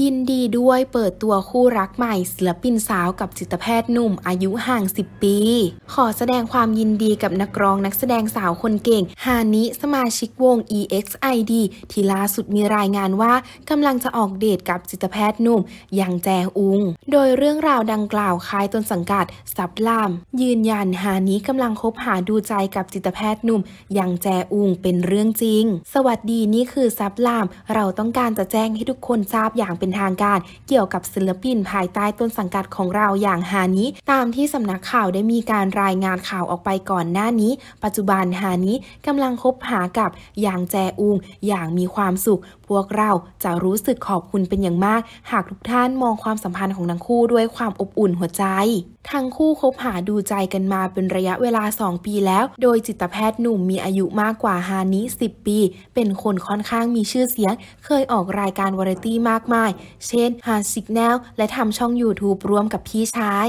ยินดีด้วยเปิดตัวคู่รักใหม่ศิลปินสาวกับจิตแพทย์หนุ่มอายุห่าง 10 ปี ขอแสดงความยินดีกับนักร้องนักแสดงสาวคนเก่งฮานิสมาชิกวง EXID ที่ล่าสุดมีรายงานว่ากำลังจะออกเดทกับจิตแพทย์หนุ่มยังแจอุงโดยเรื่องราวดังกล่าวคล้ายต้นสังกัด ซับลาม ยืนยันฮานิกำลังคบหาดูใจกับจิตแพทย์หนุ่มยังแจอุงเป็นเรื่องจริง สวัสดีนี่คือซับลาม เราต้องการจะแจ้งให้ทุกคนทราบอย่างเป็นทางการเกี่ยวกับศิลปินภายใต้ต้นสังกัดของเราอย่างฮานิตามที่สำนักข่าวได้มีการรายงานข่าวออกไปก่อนหน้านี้ ปัจจุบันฮานิกำลังคบหากับอยางแจอุงอย่างมีความสุข พวกเราจะรู้สึกขอบคุณเป็นอย่างมาก หากทุกท่านมองความสัมพันธ์ของทั้งคู่ด้วยความอบอุ่นหัวใจทั้งคู่คบหาดูใจกันมาเป็นระยะเวลา 2 ปีแล้ว โดยจิตแพทย์หนุ่มมีอายุมากกว่าฮานิ10 ปี เป็นคนค่อนข้างมีชื่อเสียง เคยออกรายการวาไรตี้มากมาย เช่น ฮาสิกแนลและทำช่อง YouTube ร่วมกับพี่ชาย